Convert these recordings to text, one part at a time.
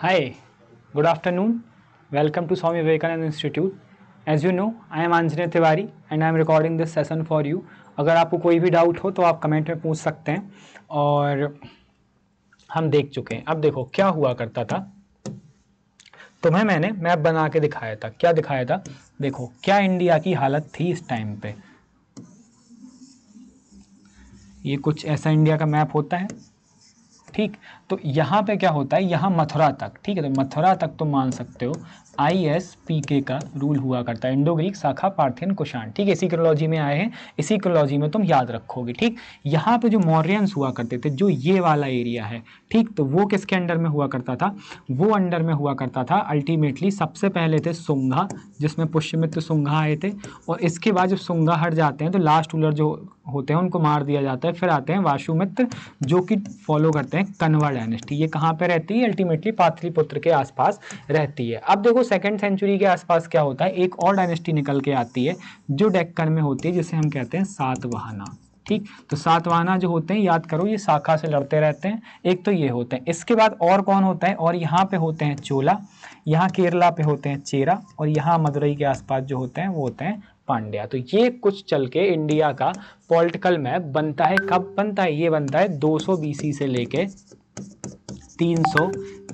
Hi, good afternoon. Welcome to Swami Vivekanand Institute. As you know, I am Anjane Tiwari and I am recording this session for you. अगर आपको कोई भी doubt हो तो आप comment में पूछ सकते हैं और हम देख चुके हैं अब देखो क्या हुआ करता था तुम्हें मैंने मैप बना के दिखाया था क्या दिखाया था देखो क्या इंडिया की हालत थी इस टाइम पे ये कुछ ऐसा इंडिया का मैप होता है ठीक तो यहाँ पे क्या होता है यहाँ मथुरा तक ठीक है तो मथुरा तक तो मान सकते हो आई एस पी के का रूल हुआ करता है इंडो ग्रीक शाखा पार्थियन कुशाण ठीक है इसी क्रोलॉजी में आए हैं इसी क्रोलॉजी में तुम याद रखोगे ठीक यहाँ पे जो मौर्यंस हुआ करते थे जो ये वाला एरिया है ठीक तो वो किसके अंडर में हुआ करता था वो अंडर में हुआ करता था अल्टीमेटली सबसे पहले थे सुंघा जिसमें पुष्यमित्र सुंघा आए थे और इसके बाद जब सुंघा हट जाते हैं तो लास्ट रूलर जो होते हैं उनको मार दिया जाता है फिर आते हैं वाशुमित्र जो कि फॉलो करते हैं कन्वर डायनेस्टी ये कहाँ पर रहती है अल्टीमेटली पाटलिपुत्र के आसपास रहती है अब देखो सेकेंड सेंचुरी के आसपास क्या होता है एक और डायनेस्टी निकल के आती है जो डेक्कन में होती है जिसे हम कहते हैं सातवाहना ठीक तो सातवाहना जो होते हैं याद करो ये शाखा से लड़ते रहते हैं एक तो ये होते हैं इसके बाद और कौन होता है और यहाँ पे होते हैं चोला यहाँ केरला पे होते हैं चेरा और यहाँ मदुरई के आसपास जो होते हैं वो होते हैं पांड्या तो ये कुछ चल के इंडिया का पॉलिटिकल मैप बनता है कब बनता है ये बनता है 200 सौ से लेके 300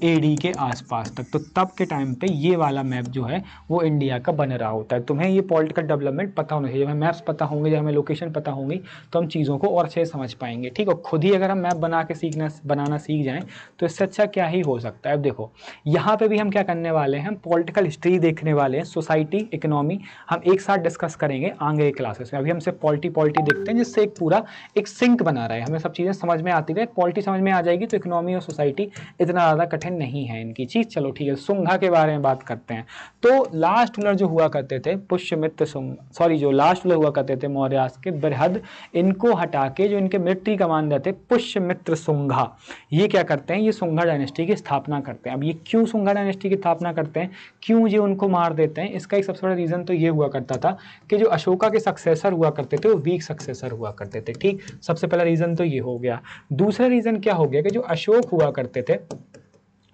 एडी के आसपास तक तो तब के टाइम पे ये वाला मैप जो है वो इंडिया का बन रहा होता है तुम्हें ये पॉलिटिकल डेवलपमेंट पता होना चाहिए जब हमें मैप्स पता होंगे जब हमें लोकेशन पता होंगी तो हम चीज़ों को और अच्छे से समझ पाएंगे ठीक है खुद ही अगर हम मैप बना के सीखना बनाना सीख जाएँ तो इससे अच्छा क्या ही हो सकता है अब देखो यहाँ पर भी हम क्या करने वाले हैं हम पॉलिटिकल हिस्ट्री देखने वाले हैं सोसाइटी इकोनॉमी हम एक साथ डिस्कस करेंगे आगे क्लासेस में अभी हम सिर्फ पॉलिटी पॉलिटी देखते हैं जिससे एक पूरा एक सिंक बना रहा है हमें सब चीज़ें समझ में आती रहे पॉलिटी समझ में आ जाएगी तो इकोनॉमी और सोसाइटी इतना ज़्यादा कठिन में नहीं है इनकी चीज चलो ठीक है सुंघा के बारे में बात करते हैं तो लास्ट रूलर जो हुआ करते थे पुष्यमित्र सॉरी जो लास्ट रूलर हुआ करते थे मौर्य के बृहद इनको हटा के जो इनके मिलिट्री कमांडर थे पुष्यमित्र सुंघा ये क्या करते हैं ये सुंघा डायनेस्टी की स्थापना करते हैं अब ये क्यों सुंघा डायनेस्टी की स्थापना करते हैं क्यों ये उनको मार देते हैं इसका एक सबसे बड़ा रीज़न तो ये हुआ करता था कि जो अशोका के सक्सेसर हुआ करते थे वो वीक सक्सेसर हुआ करते थे ठीक सबसे पहला रीज़न तो ये हो गया दूसरा रीज़न क्या हो गया कि जो अशोक हुआ करते थे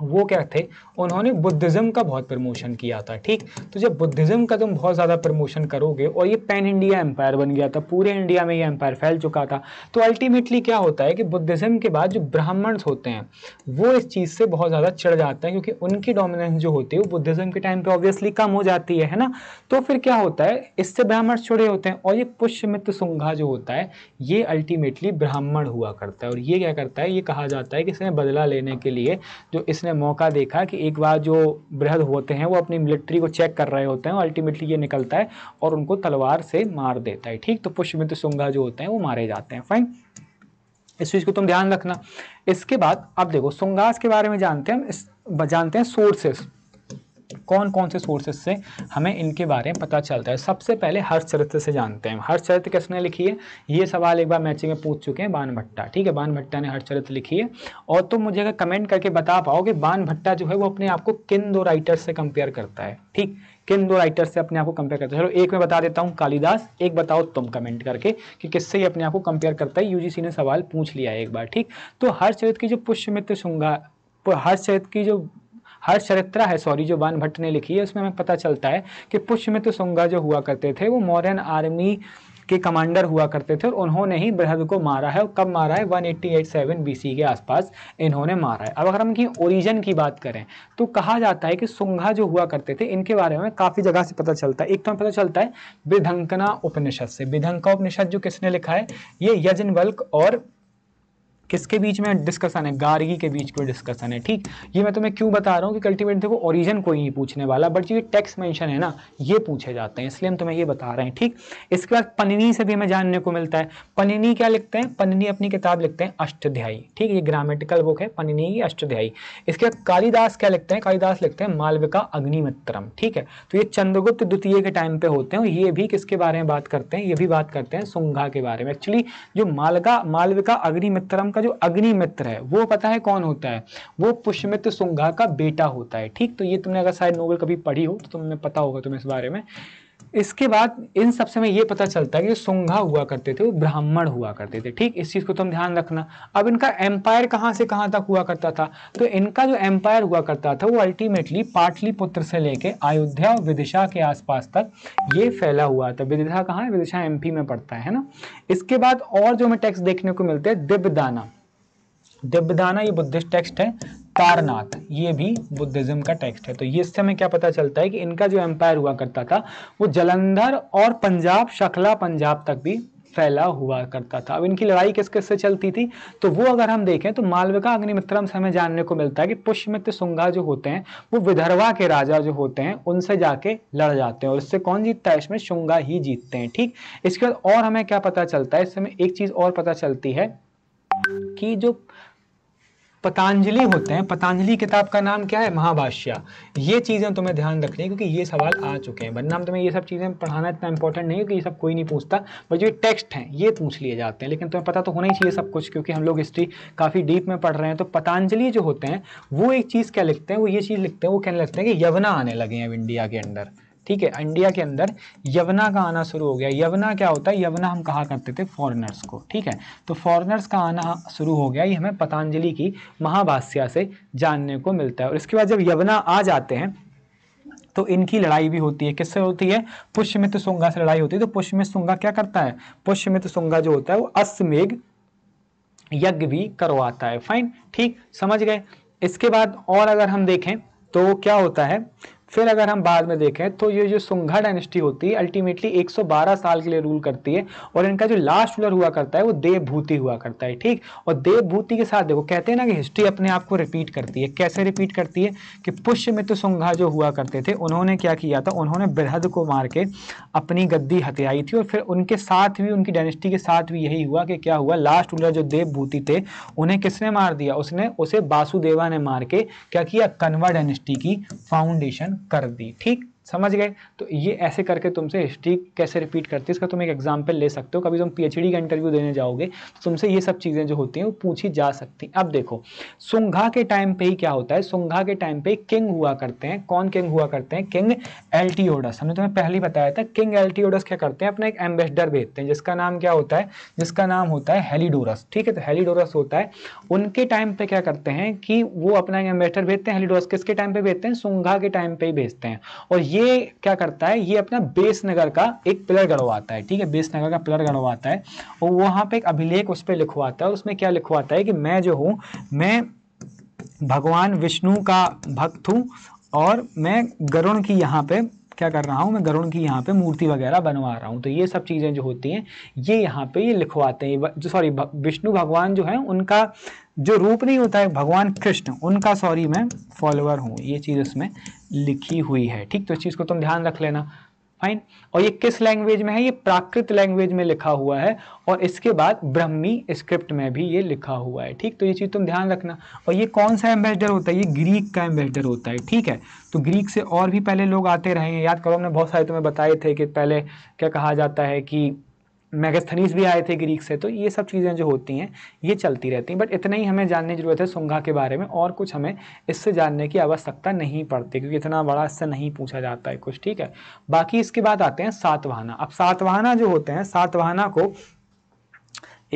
वो क्या थे उन्होंने बुद्धिज़्म का बहुत प्रमोशन किया था ठीक तो जब बुद्धिज़्म का तुम बहुत ज़्यादा प्रमोशन करोगे और ये पैन इंडिया एम्पायर बन गया था पूरे इंडिया में ये एम्पायर फैल चुका था तो अल्टीमेटली क्या होता है कि बुद्धिज़्म के बाद जो ब्राह्मण्स होते हैं वो इस चीज़ से बहुत ज़्यादा चढ़ जाते हैं क्योंकि उनकी डोमिनेंस जो होती है वो बुद्धिज़्म के टाइम पर ऑब्वियसली कम हो जाती है है ना तो फिर क्या होता है इससे ब्राह्मण छुड़े होते हैं और ये पुष्यमित्र सुंघा जो होता है ये अल्टीमेटली ब्राह्मण हुआ करता है और ये क्या करता है ये कहा जाता है कि इसने बदला लेने के लिए जो इसने उसने मौका देखा कि एक बार जो बृहद होते हैं वो अपनी मिलिट्री को चेक कर रहे होते हैं अल्टीमेटली ये निकलता है और उनको तलवार से मार देता है ठीक तो पुष्यमित्र सुंगा जो होते हैं वो मारे जाते हैं फाइन इस चीज़ को तुम ध्यान रखना इसके बाद अब देखो सुंगास के बारे में जानते हैं हम जानते हैं सोर्सेस कौन कौन से सोर्सेज से हमें इनके बारे में पता चलता है सबसे पहले हर्षचरित्र से जानते हैं हर्षचरित्र किसने लिखी है ये सवाल एक बार मैचिंग में पूछ चुके हैं बान भट्टा ठीक है बान भट्टा ने हर्षचरित्र लिखी है और तुम तो मुझे अगर कमेंट करके बता पाओ कि बान भट्टा जो है वो अपने आप को किन दो राइटर्स से कंपेयर करता है ठीक किन दो राइटर्स से अपने आप को कंपेयर करता है चलो एक में बता देता हूँ कालिदास एक बताओ तुम कमेंट करके कि किससे ये अपने आप को कंपेयर करता है यूजीसी ने सवाल पूछ लिया है एक बार ठीक तो हर्षचरित्र की जो पुष्य मित्र श्रृंगार हर्षचरित्र की जो हर्षरत्रा है सॉरी जो बान भट्ट ने लिखी है उसमें हमें पता चलता है कि पुष्यमित सुंगा जो हुआ करते थे वो मौर्यन आर्मी के कमांडर हुआ करते थे और उन्होंने ही बृहद को मारा है और कब मारा है 1887 बीसी के आसपास इन्होंने मारा है अब अगर हम की ओरिजन की बात करें तो कहा जाता है कि सुंगा जो हुआ करते थे इनके बारे में काफ़ी जगह से पता चलता है एक तो हमें पता चलता है विधंकना उपनिषद से विधंका उपनिषद जो किसने लिखा है ये यजन और किसके बीच में डिस्कशन है गार्गी के बीच में डिस्कशन है ठीक ये मैं तुम्हें क्यों बता रहा हूँ कि कल्टीवेट देखो ओरिजिन कोई नहीं पूछने वाला बट ये टेक्स मेंशन है ना ये पूछे जाते हैं इसलिए हम तुम्हें ये बता रहे हैं ठीक इसके बाद पननी से भी हमें जानने को मिलता है पननी क्या लिखते हैं पननी अपनी किताब लिखते हैं अष्टध्यायी ठीक ये ग्रामेटिकल बुक है पननी की अष्टध्यायी इसके बाद कालिदास क्या लिखते हैं कालिदास लिखते हैं मालविका अग्निमित्रम ठीक है तो ये चंद्रगुप्त द्वितीय के टाइम पे होते हैं ये भी किसके बारे में बात करते हैं ये भी बात करते हैं सुंघा के बारे में एक्चुअली जो मालका मालविका अग्निमित्रम का जो अग्निमित्र है वो पता है कौन होता है वो पुष्यमित्र सुंगा का बेटा होता है ठीक तो ये तुमने अगर शायद नोवेल कभी पढ़ी हो तो तुमने पता होगा तुम्हें इस बारे में इसके बाद इन सबसे में ये पता चलता है कि सुंघा हुआ करते थे वो ब्राह्मण हुआ करते थे ठीक इस चीज़ को तुम तो ध्यान रखना अब इनका एम्पायर कहाँ से कहाँ तक हुआ करता था तो इनका जो एम्पायर हुआ करता था वो अल्टीमेटली पाटलिपुत्र से लेके अयोध्या और विदिशा के आसपास तक ये फैला हुआ था विदिशा कहाँ है विदिशा एम में पड़ता है ना इसके बाद और जो हमें टेक्स्ट देखने को मिलते हैं दिव्य दिब्बदाना ये बुद्धिस्ट टेक्स्ट है कारनाथ ये भी बुद्धिज्म का टेक्स्ट है तो ये इससे हमें क्या पता चलता है कि इनका जो एम्पायर हुआ करता था वो जलंधर और पंजाब शखला पंजाब तक भी फैला हुआ करता था अब इनकी लड़ाई किस किस से चलती थी तो वो अगर हम देखें तो मालविका अग्निमित्रम से हमें जानने को मिलता है कि पुष्यमित्र सुंगा जो होते हैं वो विदर्भा के राजा जो होते हैं उनसे जाके लड़ जाते हैं और इससे कौन जीतता है इसमें शुंगा ही जीतते हैं ठीक इसके बाद और हमें क्या पता चलता है इससे हमें एक चीज़ और पता चलती है कि जो पतंजलि होते हैं पतंजलि किताब का नाम क्या है महाभाष्या ये चीज़ें तुम्हें ध्यान रखनी है क्योंकि ये सवाल आ चुके हैं वरना तुम्हें ये सब चीज़ें पढ़ाना इतना इंपॉर्टेंट नहीं है क्योंकि ये सब कोई नहीं पूछता बट जो टेक्स्ट हैं ये पूछ लिए जाते हैं लेकिन तुम्हें पता तो होना ही चाहिए सब कुछ क्योंकि हम लोग हिस्ट्री काफ़ी डीप में पढ़ रहे हैं तो पतंजलि जो होते हैं वो एक चीज़ क्या लिखते हैं वो ये चीज़ लिखते हैं वो कहने लगते हैं कि यवना आने लगे हैं इंडिया के अंदर ठीक है इंडिया के अंदर यवना का आना शुरू हो गया यवना क्या होता है यवना हम कहा करते थे फॉरनर्स को ठीक है तो फॉरनर्स का आना शुरू हो गया ये हमें पतंजलि की महाभाष्या से जानने को मिलता है और इसके बाद जब यवना आ जाते हैं तो इनकी लड़ाई भी होती है किससे होती है पुष्यमित सुंगा से लड़ाई होती है तो पुष्यमित सुंगा क्या करता है पुष्यमित सुंगा जो होता है वो अश्वेघ यज्ञ भी करवाता है फाइन ठीक समझ गए इसके बाद और अगर हम देखें तो क्या होता है फिर अगर हम बाद में देखें तो ये जो सुंघा डायनेस्टी होती है अल्टीमेटली 112 साल के लिए रूल करती है और इनका जो लास्ट रूलर हुआ करता है वो देवभूति हुआ करता है ठीक और देवभूति के साथ देखो कहते हैं ना कि हिस्ट्री अपने आप को रिपीट करती है कैसे रिपीट करती है कि पुष्यमित्र सुंघा जो हुआ करते थे उन्होंने क्या किया था उन्होंने बृहद को मार के अपनी गद्दी हथियाई थी और फिर उनके साथ भी उनकी डायनेस्टी के साथ भी यही हुआ कि क्या हुआ लास्ट रूलर जो देवभूति थे उन्हें किसने मार दिया उसने उसे वासुदेवा ने मार के क्या किया कन्वा डायनेस्टी की फाउंडेशन कर दी ठीक समझ गए तो ये ऐसे करके तुमसे हिस्ट्री कैसे रिपीट करती है इसका तुम एक एग्जाम्पल ले सकते हो कभी तुम पीएचडी का इंटरव्यू देने जाओगे तो तुमसे ये सब चीज़ें जो होती हैं वो पूछी जा सकती अब देखो सुंघा के टाइम पे ही क्या होता है सुंघा के टाइम पे किंग हुआ करते हैं कौन किंग हुआ करते हैं किंग एल्टीओडस हमने तुम्हें पहले ही बताया था किंग एल्टीओडस क्या करते हैं अपना एक एम्बेसडर भेजते हैं जिसका नाम क्या होता है जिसका नाम होता है हेलीडोरस ठीक है तो हेलीडोरस होता है उनके टाइम पर क्या करते हैं कि वो अपना एक एम्बेसडर भेजते हैं हेलीडोरस किसके टाइम पर भेजते हैं सुंघा के टाइम पर ही भेजते हैं और ये ये क्या करता है ये अपना नगर का एक पिलर गढ़वाता है ठीक है नगर का पिलर गढ़वाता है और वहाँ पे एक अभिलेख उस पर लिखवाता है और उसमें क्या लिखवाता है कि मैं जो हूँ मैं भगवान विष्णु का भक्त हूँ और मैं गरुण की यहाँ पे क्या कर रहा हूँ मैं गरुण की यहाँ पे मूर्ति वगैरह बनवा रहा हूँ तो ये सब चीज़ें जो होती हैं ये यहाँ पे ये लिखवाते हैं जो सॉरी विष्णु भगवान जो है उनका जो रूप नहीं होता है भगवान कृष्ण उनका सॉरी मैं फॉलोअर हूँ ये चीज़ इसमें लिखी हुई है ठीक तो इस चीज़ को तुम ध्यान रख लेना फाइन और ये किस लैंग्वेज में है ये प्राकृत लैंग्वेज में लिखा हुआ है और इसके बाद ब्रह्मी स्क्रिप्ट में भी ये लिखा हुआ है ठीक तो ये चीज़ तुम ध्यान रखना और ये कौन सा एम्बेसडर होता है ये ग्रीक का एम्बेसडर होता है ठीक है तो ग्रीक से और भी पहले लोग आते रहे हैं याद करो हमने बहुत सारे तुम्हें बताए थे कि पहले क्या कहा जाता है कि मैगस्थनीस भी आए थे ग्रीक से तो ये सब चीज़ें जो होती हैं ये चलती रहती हैं बट इतना ही हमें जानने की ज़रूरत है सुंघा के बारे में और कुछ हमें इससे जानने की आवश्यकता नहीं पड़ती क्योंकि इतना बड़ा इससे नहीं पूछा जाता है कुछ ठीक है बाकी इसके बाद आते हैं सातवाहना अब सातवाहना जो होते हैं सातवाहना को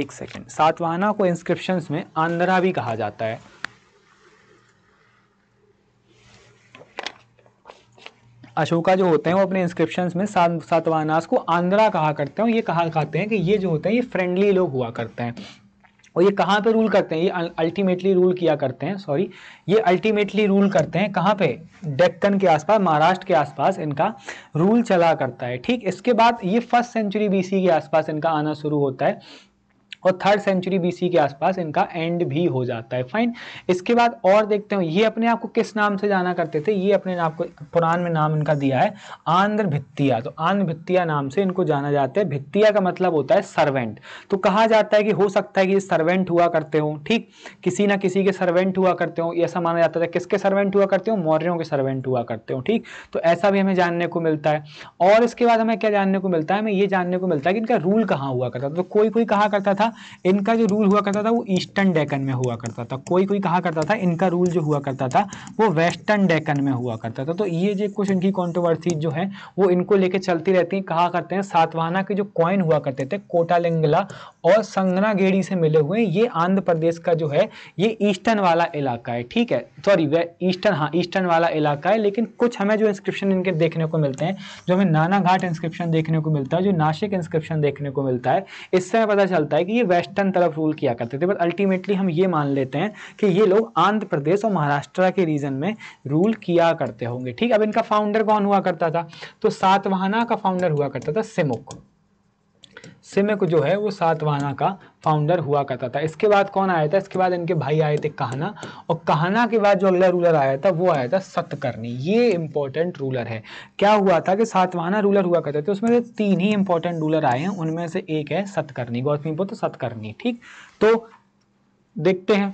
एक सेकेंड सातवाहना को इंस्क्रिप्शन में आंद्रा भी कहा जाता है अशोका जो होते हैं वो अपने इंस्क्रिप्शन में सातवानास को आंध्रा कहा करते हैं ये कहा कहते हैं कि ये जो होते हैं ये फ्रेंडली लोग हुआ करते हैं और ये कहाँ पे रूल करते हैं ये अल्टीमेटली रूल किया करते हैं सॉरी ये अल्टीमेटली रूल करते हैं कहाँ पे डेक्कन के आसपास महाराष्ट्र के आसपास इनका रूल चला करता है ठीक इसके बाद ये फर्स्ट सेंचुरी बीसी के आसपास इनका आना शुरू होता है और थर्ड सेंचुरी बीसी के आसपास इनका एंड भी हो जाता है फाइन इसके बाद और देखते हैं ये अपने आप को किस नाम से जाना करते थे ये अपने आप को पुराण में नाम इनका दिया है आंध्र भित्तिया तो आंध्र भित्तिया नाम से इनको जाना जाता है भित्तिया का मतलब होता है सर्वेंट तो कहा जाता है कि हो सकता है कि सर्वेंट हुआ करते हो ठीक किसी ना किसी के सर्वेंट हुआ करते हो ऐसा माना जाता था किसके सर्वेंट हुआ करते हो मौर्यों के सर्वेंट हुआ करते हो ठीक तो ऐसा भी हमें जानने को मिलता है और इसके बाद हमें क्या जानने को मिलता है हमें ये जानने को मिलता है कि इनका रूल कहाँ हुआ करता था तो कोई कोई कहा करता था इनका जो रूल हुआ करता था वो ईस्टर्न डेकन में हुआ करता था कोई कोई कहा करता था इनका रूल जो हुआ करता था वो वेस्टर्न डेकन में हुआ करता था तो ये जो कुछ इनकी कॉन्ट्रोवर्सी जो है वो इनको लेके चलती रहती है कहा करते हैं सातवाहना के जो कॉइन हुआ करते थे कोटालिंगला और संगना संगनागेड़ी से मिले हुए ये आंध्र प्रदेश का जो है ये ईस्टर्न वाला इलाका है ठीक है सॉरी वे ईस्टर्न हाँ ईस्टर्न वाला इलाका है लेकिन कुछ हमें जो इंस्क्रिप्शन इनके देखने को मिलते हैं जो हमें नाना घाट इंस्क्रिप्शन देखने को मिलता है जो नासिक इंस्क्रिप्शन देखने को मिलता है इससे पता चलता है कि ये वेस्टर्न तरफ रूल किया करते थे बट अल्टीमेटली हम ये मान लेते हैं कि ये लोग आंध्र प्रदेश और महाराष्ट्र के रीजन में रूल किया करते होंगे ठीक अब इनका फाउंडर कौन हुआ करता था तो सातवाहना का फाउंडर हुआ करता था सिमुक सिमक जो है वो सातवाहना का फाउंडर हुआ करता था इसके बाद कौन आया था इसके बाद इनके भाई आए थे कहना और कहना के बाद जो अगला रूलर आया था वो आया था सतकर्णी ये इंपॉर्टेंट रूलर है क्या हुआ था कि सातवाहना रूलर हुआ करते थे उसमें से तीन ही इंपॉर्टेंट रूलर आए हैं उनमें से एक है सतकर्णी गौतमी पुत्र सतकर्णी ठीक तो देखते हैं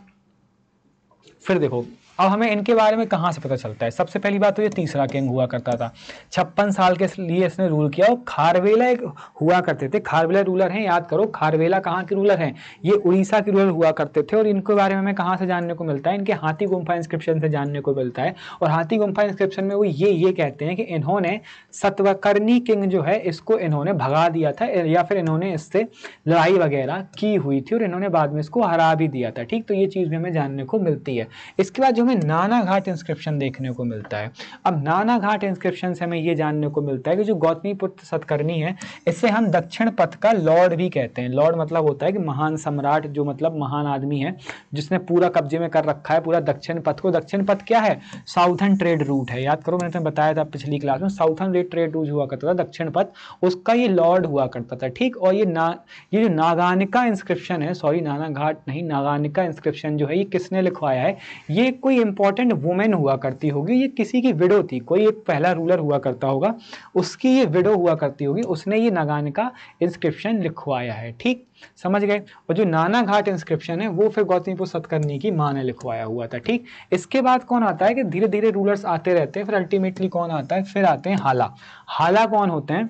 फिर देखो अब हमें इनके बारे में कहाँ से पता चलता है सबसे पहली बात तो ये तीसरा किंग हुआ करता था छप्पन साल के लिए इसने रूल किया और खारवेला एक हुआ करते थे खारवेला रूलर हैं याद करो खारवेला कहाँ के रूलर हैं ये उड़ीसा के रूलर हुआ करते थे और इनके बारे में हमें कहाँ से जानने को मिलता है इनके हाथी गुम्फा इंस्क्रिप्शन से जानने को मिलता है और हाथी गुम्फा इंस्क्रिप्शन में वो ये ये कहते हैं कि इन्होंने सत्वकर्णी किंग जो है इसको इन्होंने भगा दिया था या फिर इन्होंने इससे लड़ाई वगैरह की हुई थी और इन्होंने बाद में इसको हरा भी दिया था ठीक तो ये चीज़ भी हमें जानने को मिलती है इसके बाद जो हमें नाना घाट इंस्क्रिप्शन देखने को मिलता है अब नाना घाट इंस्क्रिप्शन से हमें ये जानने को मिलता है कि जो गौतमी पुत्र सतकर्णी है इसे हम दक्षिण पथ का लॉर्ड भी कहते हैं लॉर्ड मतलब होता है कि महान सम्राट जो मतलब महान आदमी है जिसने पूरा कब्जे में कर रखा है पूरा दक्षिण पथ को दक्षिण पथ क्या है साउथन ट्रेड रूट है याद करो मैंने तुम्हें बताया था पिछली क्लास में साउथन रेड ट्रेड रूट हुआ करता था दक्षिण पथ उसका ये लॉर्ड हुआ करता था ठीक और ये ना ये जो नागानिका इंस्क्रिप्शन है सॉरी नाना घाट नहीं नागानिका इंस्क्रिप्शन जो है ये किसने लिखवाया है ये कोई कोई इंपॉर्टेंट वुमेन हुआ करती होगी ये किसी की विडो थी कोई एक पहला रूलर हुआ करता होगा उसकी ये विडो हुआ करती होगी उसने ये नगान का इंस्क्रिप्शन लिखवाया है ठीक समझ गए और जो नाना घाट इंस्क्रिप्शन है वो फिर गौतमीपुर सतकर्णी की माँ ने लिखवाया हुआ था ठीक इसके बाद कौन आता है कि धीरे धीरे रूलर्स आते रहते हैं फिर अल्टीमेटली कौन आता है फिर आते हैं हाला हाला कौन होते हैं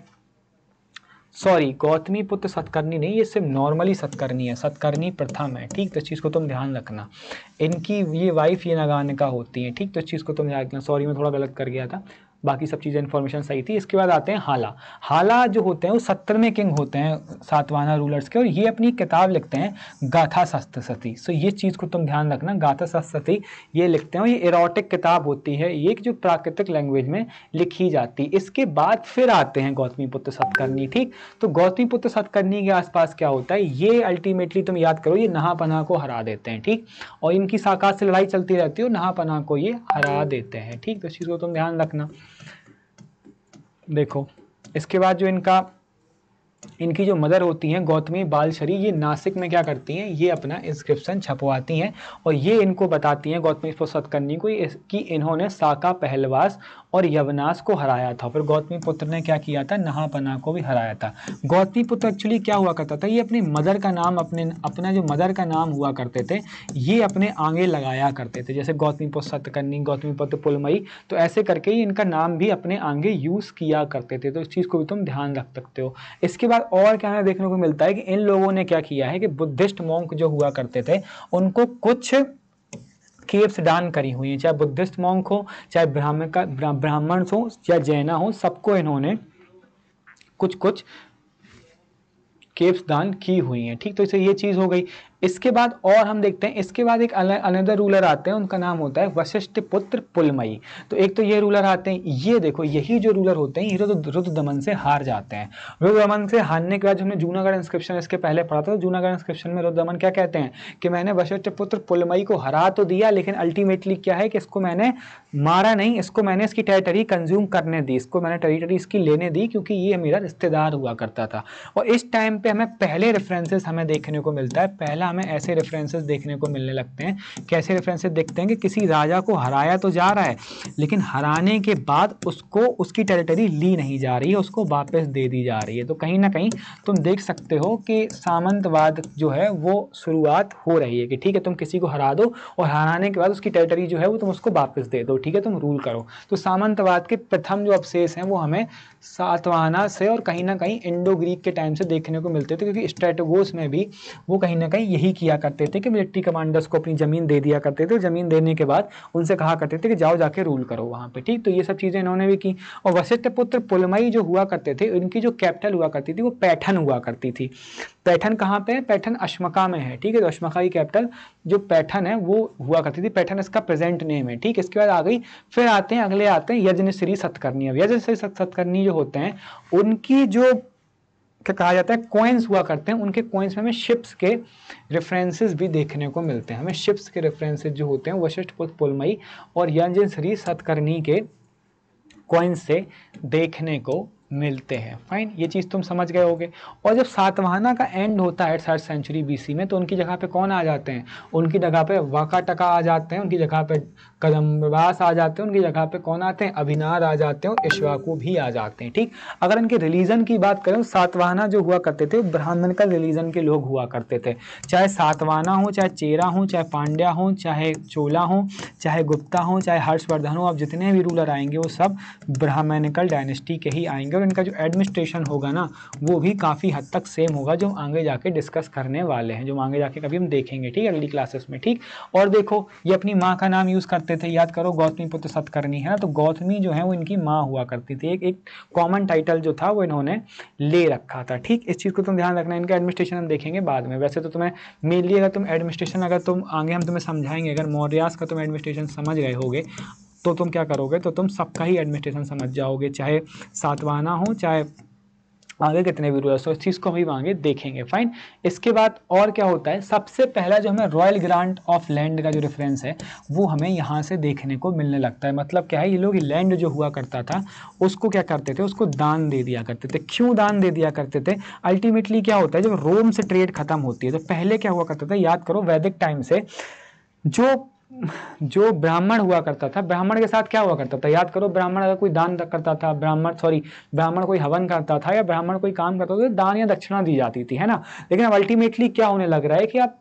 सॉरी गौतमी पुत्र सत्कर्णी नहीं ये सिर्फ नॉर्मली सत्कर्णी है सत्कर्णी प्रथम है ठीक तो चीज़ को तुम ध्यान रखना इनकी ये वाइफ ये नगाने का होती है ठीक तो चीज़ को तुम ध्यान रखना सॉरी मैं थोड़ा गलत कर गया था बाकी सब चीज़ें इन्फॉर्मेशन सही थी इसके बाद आते हैं हाला हाला जो होते हैं वो सत्तरवें किंग होते हैं सातवाना रूलर्स के और ये अपनी किताब लिखते हैं गाथा शास्त्र सती सो ये चीज़ को तुम ध्यान रखना गाथा शस्त्र सती ये लिखते हैं ये इरोटिक किताब होती है ये जो प्राकृतिक लैंग्वेज में लिखी जाती है इसके बाद फिर आते हैं गौतमी पुत्र सतकर्णी ठीक तो गौतमी पुत्र सतकर्णी के आसपास क्या होता है ये अल्टीमेटली तुम याद करो ये नहापना को हरा देते हैं ठीक और इनकी साकार से लड़ाई चलती रहती है और नहापना को ये हरा देते हैं ठीक तो इस चीज़ को तुम ध्यान रखना देखो इसके बाद जो इनका इनकी जो मदर होती हैं गौतमी बालशरी ये नासिक में क्या करती हैं ये अपना इंस्क्रिप्शन छपवाती हैं और ये इनको बताती हैं गौतमी सतकर्णी को कि इन्होंने साका पहलवास और यवनास को हराया था फिर गौतमी पुत्र ने क्या किया था नहापना को भी हराया था गौतमी पुत्र एक्चुअली क्या हुआ करता था ये अपनी मदर का नाम अपने अपना जो मदर का नाम हुआ करते थे ये अपने आगे लगाया करते थे जैसे गौतमी सतकर्णी गौतमी पुत्र पुलमई तो ऐसे करके ही इनका नाम भी अपने आगे यूज़ किया करते थे तो इस चीज़ को भी तुम ध्यान रख सकते हो इसके बाद और क्या हमें देखने को मिलता है कि इन लोगों ने क्या किया है कि बुद्धिस्ट मोंक जो हुआ करते थे उनको कुछ केप्स दान करी हुई हैं चाहे बुद्धिस्ट मोंक हो चाहे ब्राह्मण का ब्राह्मण हो या जैना हो सबको इन्होंने कुछ कुछ केप्स दान की हुई हैं ठीक तो इसे ये चीज़ हो गई इसके बाद और हम देखते हैं इसके बाद एक अनदर रूलर आते हैं उनका नाम होता है वशिष्ठ पुत्र पुलमई तो एक तो ये रूलर आते हैं ये देखो यही जो रूलर होते हैं ये रुद्र दमन से हार जाते हैं रुद्र दमन से हारने के बाद जो हमने जूनागढ़ इंस्क्रिप्शन इसके पहले पढ़ा था तो जूनागढ़ इंस्क्रिप्शन में रुद्र दमन क्या कहते हैं कि मैंने वशिष्ठ पुत्र पुलमई को हरा तो दिया लेकिन अल्टीमेटली क्या है कि इसको मैंने मारा नहीं इसको मैंने इसकी टेरिटरी कंज्यूम करने दी इसको मैंने टेरिटरी इसकी लेने दी क्योंकि ये मेरा रिश्तेदार हुआ करता था और इस टाइम पर हमें पहले रेफरेंसेस हमें देखने को मिलता है पहला हमें ऐसे रेफरेंसेस देखने को मिलने लगते हैं कैसे रेफरेंसेस देखते हैं कि किसी राजा को हराया तो जा रहा है लेकिन हराने के बाद उसको उसकी टेरिटरी ली नहीं जा रही है उसको वापस दे दी जा रही है तो कहीं ना कहीं तुम देख सकते हो कि सामंतवाद जो है वो शुरुआत हो रही है कि ठीक है तुम किसी को हरा दो और हराने के बाद उसकी टेरिटरी जो है वो तुम उसको वापस दे दो ठीक है तुम रूल करो तो सामंतवाद के प्रथम जो अवशेष हैं वो हमें सातवाना से और कहीं ना कहीं इंडो ग्रीक के टाइम से देखने को मिलते थे तो क्योंकि स्ट्रेटोगोस में भी वो कहीं ना कहीं यही किया करते थे कि मिलिट्री कमांडर्स को अपनी ज़मीन दे दिया करते थे ज़मीन देने के बाद उनसे कहा करते थे कि जाओ जाके रूल करो वहाँ पे ठीक तो ये सब चीज़ें इन्होंने भी की और वशिष्ठ पुत्र पुलमई जो हुआ करते थे इनकी जो कैपिटल हुआ करती थी वो पैठन हुआ करती थी पैठन कहाँ पे है पैठन अशमका में है ठीक है तो अशमका की कैपिटल जो पैठन है वो हुआ करती थी पैठन इसका प्रेजेंट नेम है ठीक इसके बाद आ गई फिर आते हैं अगले आते हैं यजन श्री सतकर्णी अब यजन श्री सतकर्णी जो होते हैं उनकी जो क्या कहा जाता है कॉइन्स हुआ करते हैं उनके कॉइन्स में हमें शिप्स के रेफरेंसेस भी देखने को मिलते हैं हमें शिप्स के रेफरेंसेज जो होते हैं वशिष्ठ पुत्र पुलमई और यंजन श्री सतकर्णी के कॉइन्स से देखने को मिलते हैं फाइन ये चीज़ तुम समझ गए होगे और जब सातवाहना का एंड होता है थर्ड सेंचुरी बीसी में तो उनकी जगह पे कौन आ जाते हैं उनकी जगह पे वाका टका आ जाते हैं उनकी जगह पे कदम्बास आ जाते हैं उनकी जगह पे कौन आते हैं अभिनार आ जाते हैं और इश्वाकू भी आ जाते हैं ठीक अगर इनके रिलीजन की बात करें तो सातवाहना जो हुआ करते थे ब्राह्मण का रिलीजन के लोग हुआ करते थे चाहे सातवाहना हो चाहे चेरा हो चाहे पांड्या हो चाहे चोला हो चाहे गुप्ता हो चाहे हर्षवर्धन हो आप जितने भी रूलर आएंगे वो सब ब्राह्मणिकल डायनेस्टी के ही आएंगे और इनका जो एडमिनिस्ट्रेशन होगा ना वो भी काफ़ी हद तक सेम होगा जो आगे जाके डिस्कस करने वाले हैं जो आगे जाके कभी हम देखेंगे ठीक अगली क्लासेस में ठीक और देखो ये अपनी माँ का नाम यूज़ करते करते थे याद करो गौतमी पुत्र सतकर्णी है ना तो गौतमी जो है वो इनकी माँ हुआ करती थी एक एक कॉमन टाइटल जो था वो इन्होंने ले रखा था ठीक इस चीज़ को तुम ध्यान रखना इनका एडमिनिस्ट्रेशन हम देखेंगे बाद में वैसे तो तुम्हें मेनली अगर तुम एडमिनिस्ट्रेशन अगर तुम आगे हम तुम्हें समझाएंगे अगर मौर्यास का तुम एडमिनिस्ट्रेशन समझ गए होगे तो तुम क्या करोगे तो तुम सबका ही एडमिनिस्ट्रेशन समझ जाओगे चाहे सातवाना हो चाहे आगे कितने भी है सो इस चीज़ को हम भी आगे देखेंगे फाइन इसके बाद और क्या होता है सबसे पहला जो हमें रॉयल ग्रांट ऑफ लैंड का जो रेफरेंस है वो हमें यहाँ से देखने को मिलने लगता है मतलब क्या है ये लोग लैंड जो हुआ करता था उसको क्या करते थे उसको दान दे दिया करते थे क्यों दान दे दिया करते थे अल्टीमेटली क्या होता है जब रोम से ट्रेड खत्म होती है तो पहले क्या हुआ करता था याद करो वैदिक टाइम से जो जो ब्राह्मण हुआ करता था ब्राह्मण के साथ क्या हुआ करता था याद करो ब्राह्मण अगर कोई दान करता था ब्राह्मण सॉरी ब्राह्मण कोई हवन करता था या ब्राह्मण कोई काम करता था तो दान या दक्षिणा दी जाती थी है ना लेकिन अब अल्टीमेटली क्या होने लग रहा है कि आप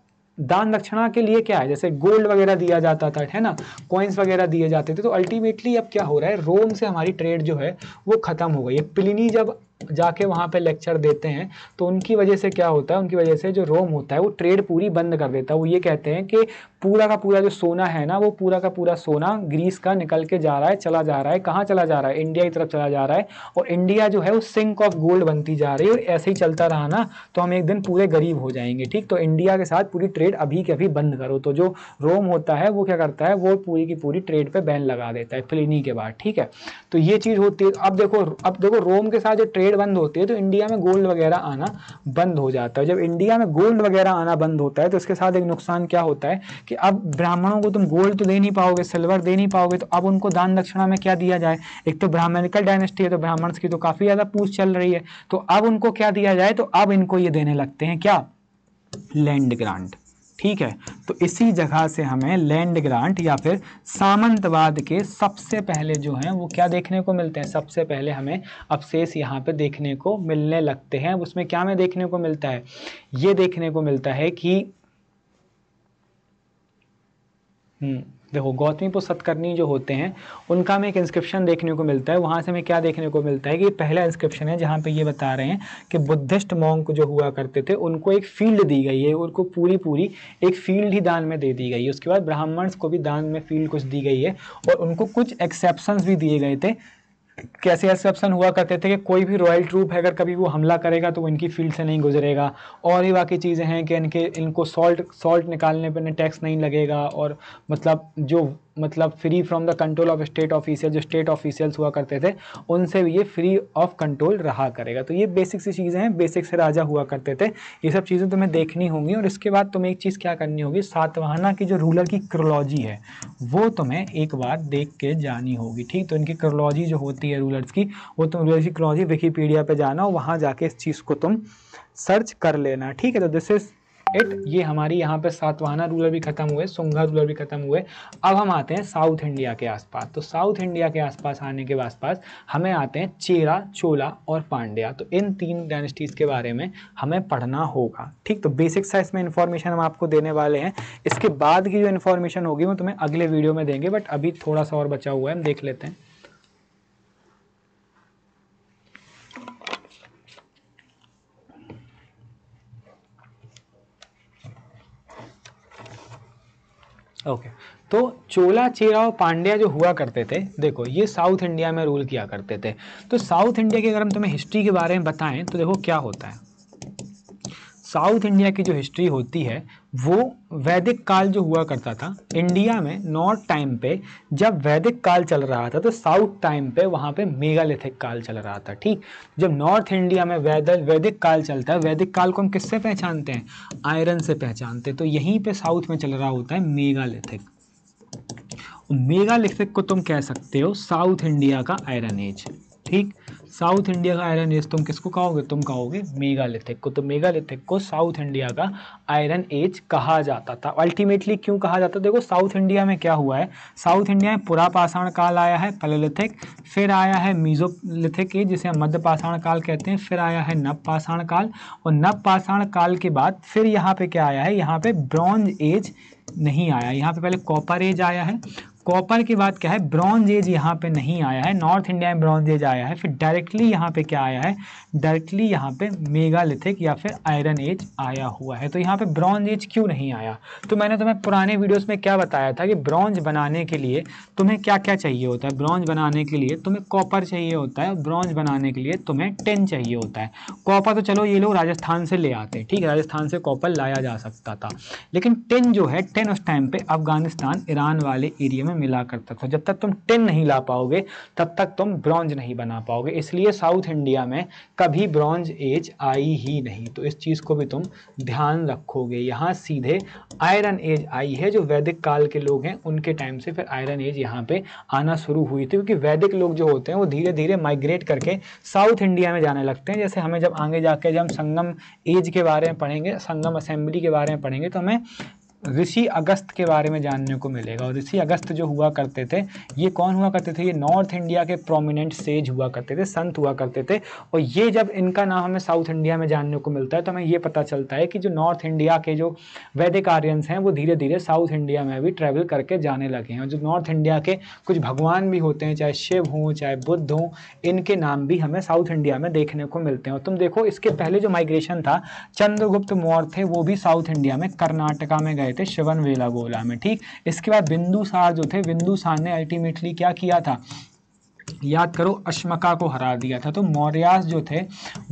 दान दक्षिणा के लिए क्या है जैसे गोल्ड वगैरह दिया जाता था है ना कॉइन्स वगैरह दिए जाते थे तो अल्टीमेटली अब क्या हो रहा है रोम से हमारी ट्रेड जो है वो ख़त्म हो गई है प्लिनी जब जाके वहाँ पे लेक्चर देते हैं तो उनकी वजह से क्या होता है उनकी वजह से जो रोम होता है वो ट्रेड पूरी बंद कर देता है वो ये कहते हैं कि पूरा का पूरा जो सोना है ना वो पूरा का पूरा सोना ग्रीस का निकल के जा रहा है चला जा रहा है कहाँ चला जा रहा है इंडिया की तरफ चला जा रहा है और इंडिया जो है वो सिंक ऑफ गोल्ड बनती जा रही है और ऐसे ही चलता रहा ना तो हम एक दिन पूरे गरीब हो जाएंगे ठीक तो इंडिया के साथ पूरी ट्रेड अभी के अभी बंद करो तो जो रोम होता है वो क्या करता है वो पूरी की पूरी ट्रेड पर बैन लगा देता है फिलनी के बाद ठीक है तो ये चीज़ होती है अब देखो अब देखो रोम के साथ जो ट्रेड ट्रेड बंद होती है तो इंडिया में गोल्ड वगैरह आना बंद हो जाता है जब इंडिया में गोल्ड वगैरह आना बंद होता है तो इसके साथ एक नुकसान क्या होता है कि अब ब्राह्मणों को तुम गोल्ड तो दे नहीं पाओगे सिल्वर दे नहीं पाओगे तो अब उनको दान दक्षिणा में क्या दिया जाए एक तो ब्राह्मणिकल डायनेस्टी है तो ब्राह्मण की तो काफ़ी ज़्यादा पूछ चल रही है तो अब उनको क्या दिया जाए तो अब इनको ये देने लगते हैं क्या लैंड ग्रांट ठीक है तो इसी जगह से हमें लैंड ग्रांट या फिर सामंतवाद के सबसे पहले जो हैं वो क्या देखने को मिलते हैं सबसे पहले हमें अवशेष यहाँ पे देखने को मिलने लगते हैं उसमें क्या हमें देखने को मिलता है ये देखने को मिलता है कि हम्म देखो गौतमी पुस्तकर्णी जो होते हैं उनका हमें एक इंस्क्रिप्शन देखने को मिलता है वहाँ से हमें क्या देखने को मिलता है कि पहला इंस्क्रिप्शन है जहाँ पे ये बता रहे हैं कि बुद्धिस्ट मॉन्क जो हुआ करते थे उनको एक फील्ड दी गई है उनको पूरी पूरी एक फील्ड ही दान में दे दी गई है उसके बाद ब्राह्मण्स को भी दान में फील्ड कुछ दी गई है और उनको कुछ एक्सेप्शन भी दिए गए थे कैसे ऐसे ऑप्शन हुआ करते थे कि कोई भी रॉयल ट्रूप है अगर कभी वो हमला करेगा तो वो इनकी फील्ड से नहीं गुजरेगा और ही बाकी चीज़ें हैं कि इनके इनको सॉल्ट सॉल्ट निकालने पर टैक्स नहीं लगेगा और मतलब जो मतलब free from the control of state official जो स्टेट ऑफिशियल्स हुआ करते थे उनसे ये फ्री ऑफ कंट्रोल रहा करेगा तो ये बेसिक सी चीज़ें हैं बेसिक से राजा हुआ करते थे ये सब चीज़ें तुम्हें देखनी होंगी और इसके बाद तुम्हें एक चीज़ क्या करनी होगी सातवाहना की जो रूलर की क्रोलॉजी है वो तुम्हें एक बार देख के जानी होगी ठीक तो इनकी क्रोलॉजी जो होती है रूलर्स की वो तुम रूलर की क्रोलॉजी विकीपीडिया पर जाना और वहाँ जाके इस चीज़ को तुम सर्च कर लेना ठीक है तो दिस इज़ इट ये हमारी यहाँ पे सातवाहना रूलर भी खत्म हुए सुंगा रूलर भी खत्म हुए अब हम आते हैं साउथ इंडिया के आसपास तो साउथ इंडिया के आसपास आने के आसपास हमें आते हैं चेरा चोला और पांड्या तो इन तीन डायनेस्टीज़ के बारे में हमें पढ़ना होगा ठीक तो बेसिक सा इसमें इन्फॉर्मेशन हम आपको देने वाले हैं इसके बाद की जो इन्फॉर्मेशन होगी वो तुम्हें अगले वीडियो में देंगे बट अभी थोड़ा सा और बचा हुआ है हम देख लेते हैं ओके तो चोला चेरा और पांड्या जो हुआ करते थे देखो ये साउथ इंडिया में रूल किया करते थे तो साउथ इंडिया की अगर हम तुम्हें हिस्ट्री के बारे में बताएं तो देखो क्या होता है साउथ इंडिया की जो हिस्ट्री होती है वो वैदिक काल जो हुआ करता था इंडिया में नॉर्थ टाइम पे जब वैदिक काल चल रहा था तो साउथ टाइम पे वहाँ पे मेगालिथिक काल चल रहा था ठीक जब नॉर्थ इंडिया में वैद वैदिक काल चलता है वैदिक काल को हम किससे पहचानते हैं आयरन से पहचानते हैं तो यहीं पे साउथ में चल रहा होता है मेगालिथिक मेगालिथिक को तुम कह सकते हो साउथ इंडिया का आयरन एज ठीक साउथ इंडिया का आयरन एज तुम किसको कहोगे तुम कहोगे मेगालिथिक को तो मेगालिथिक को साउथ इंडिया का आयरन एज कहा जाता था अल्टीमेटली क्यों कहा जाता देखो साउथ इंडिया में क्या हुआ है साउथ इंडिया में पुरा पाषाण काल आया है पलोलिथिक फिर आया है मीजोलिथिक एज जिसे हम मध्य पाषाण काल कहते हैं फिर आया है नव पाषाण काल और नव पाषाण काल के बाद फिर यहाँ पे क्या आया है यहाँ पे ब्रॉन्ज एज नहीं आया यहाँ पे पहले कॉपर एज आया है कॉपर के बाद क्या है ब्रॉन्ज एज यहाँ पे नहीं आया है नॉर्थ इंडिया में ब्रॉन्ज एज आया है फिर डायरेक्टली यहाँ पे क्या आया है डायरेक्टली यहाँ पे मेगालिथिक या फिर आयरन एज आया हुआ है तो यहाँ पे ब्रॉन्ज एज क्यों नहीं आया तो मैंने तुम्हें पुराने वीडियोस में क्या बताया था कि ब्रॉन्ज बनाने के लिए तुम्हें क्या क्या चाहिए होता है ब्रॉन्ज बनाने के लिए तुम्हें कॉपर चाहिए होता है और ब्रॉन्ज बनाने के लिए तुम्हें टेन चाहिए होता है कॉपर तो चलो ये लोग राजस्थान से ले आते हैं ठीक है राजस्थान से कॉपर लाया जा सकता था लेकिन टेन जो है टेन उस टाइम पर अफगानिस्तान ईरान वाले एरिया में मिला तक जब तक तुम टिन नहीं ला पाओगे तब तक तुम ब्रॉन्ज नहीं बना पाओगे इसलिए साउथ इंडिया में कभी ब्रॉन्ज एज आई ही नहीं तो इस चीज़ को भी तुम ध्यान रखोगे यहाँ सीधे आयरन एज आई है जो वैदिक काल के लोग हैं उनके टाइम से फिर आयरन एज यहाँ पे आना शुरू हुई थी क्योंकि वैदिक लोग जो होते हैं वो धीरे धीरे माइग्रेट करके साउथ इंडिया में जाने लगते हैं जैसे हमें जब आगे जाके जब हम संगम एज के बारे में पढ़ेंगे संगम असेंबली के बारे में पढ़ेंगे तो हमें ऋषि अगस्त के बारे में जानने को मिलेगा और ऋषि अगस्त जो हुआ करते थे ये कौन हुआ करते थे ये नॉर्थ इंडिया के प्रोमिनेंट सेज हुआ करते थे संत हुआ करते थे और ये जब इनका नाम हमें साउथ इंडिया में जानने को मिलता है तो हमें ये पता चलता है कि जो नॉर्थ इंडिया के जो वैदिक आर्यंस हैं वो धीरे धीरे साउथ इंडिया में भी ट्रैवल करके जाने लगे हैं और जो नॉर्थ इंडिया के कुछ भगवान भी होते हैं चाहे शिव हों चाहे बुद्ध हों इनके नाम भी हमें साउथ इंडिया में देखने को मिलते हैं और तुम देखो इसके पहले जो माइग्रेशन था चंद्रगुप्त मौर्य थे वो भी साउथ इंडिया में कर्नाटका में गए थे श्रवण वेलागोला में ठीक इसके बाद बिंदुसार जो थे बिंदुसार ने अल्टीमेटली क्या किया था याद करो अश्मका को हरा दिया था तो मौर्यास जो थे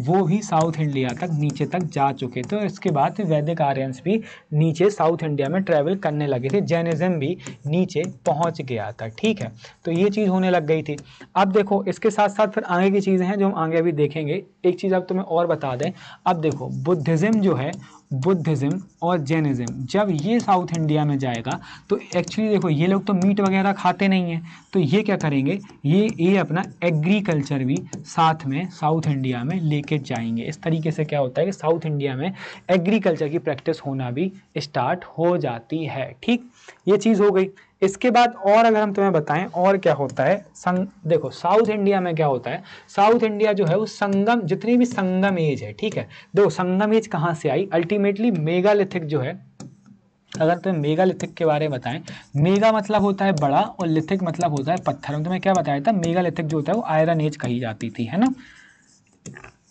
वो भी साउथ इंडिया तक नीचे तक जा चुके तो इसके बाद वैदिक आर्यंस भी नीचे साउथ इंडिया में ट्रैवल करने लगे थे जैनिज़्म भी नीचे पहुंच गया था ठीक है तो ये चीज़ होने लग गई थी अब देखो इसके साथ साथ फिर आगे की चीज़ें हैं जो हम आगे अभी देखेंगे एक चीज़ अब तुम्हें और बता दें अब देखो बुद्धिज़्म जो है बुद्धिज़्म और जैनिज़्म जब ये साउथ इंडिया में जाएगा तो एक्चुअली देखो ये लोग तो मीट वगैरह खाते नहीं हैं तो ये क्या करेंगे ये ये अपना एग्रीकल्चर भी साथ में साउथ इंडिया में लेके जाएंगे इस तरीके से क्या होता है कि साउथ इंडिया में एग्रीकल्चर की प्रैक्टिस होना भी स्टार्ट हो जाती है ठीक ये चीज़ हो गई इसके बाद और अगर हम तुम्हें बताएं और क्या होता है संग देखो साउथ इंडिया में क्या होता है साउथ इंडिया जो है वो संगम जितनी भी संगम एज है ठीक है देखो संगम एज कहाँ से आई अल्टीमेटली मेगालिथिक जो है अगर तुम्हें मेगालिथिक के बारे में बताएं मेगा मतलब होता है बड़ा और लिथिक मतलब होता है पत्थर तुम्हें क्या बताया था मेगालिथिक जो होता है वो आयरन एज कही जाती थी है ना